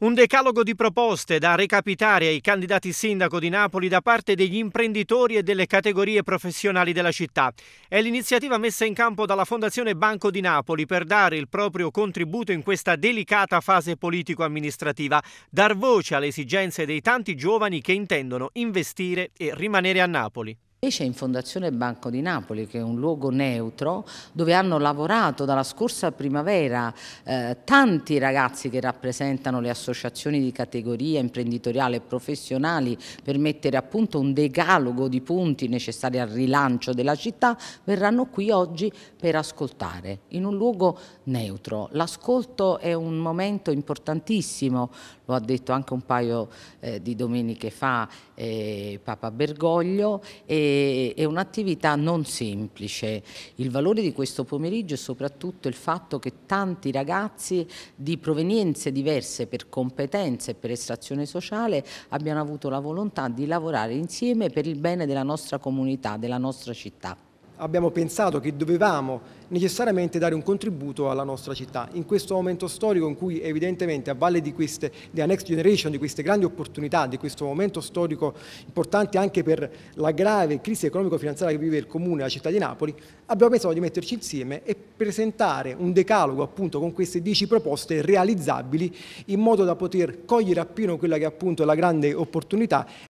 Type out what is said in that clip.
Un decalogo di proposte da recapitare ai candidati sindaco di Napoli da parte degli imprenditori e delle categorie professionali della città. È l'iniziativa messa in campo dalla Fondazione Banco di Napoli per dare il proprio contributo in questa delicata fase politico-amministrativa, dar voce alle esigenze dei tanti giovani che intendono investire e rimanere a Napoli. Invece in Fondazione Banco di Napoli, che è un luogo neutro, dove hanno lavorato dalla scorsa primavera eh, tanti ragazzi che rappresentano le associazioni di categoria imprenditoriale e professionali per mettere a punto un decalogo di punti necessari al rilancio della città, verranno qui oggi per ascoltare in un luogo neutro. L'ascolto è un momento importantissimo, lo ha detto anche un paio eh, di domeniche fa eh, Papa Bergoglio. E è un'attività non semplice. Il valore di questo pomeriggio è soprattutto il fatto che tanti ragazzi di provenienze diverse per competenze e per estrazione sociale abbiano avuto la volontà di lavorare insieme per il bene della nostra comunità, della nostra città abbiamo pensato che dovevamo necessariamente dare un contributo alla nostra città. In questo momento storico in cui evidentemente a valle di queste, della next generation, di queste grandi opportunità, di questo momento storico importante anche per la grave crisi economico-finanziaria che vive il Comune e la città di Napoli, abbiamo pensato di metterci insieme e presentare un decalogo appunto con queste dieci proposte realizzabili in modo da poter cogliere appieno quella che appunto è la grande opportunità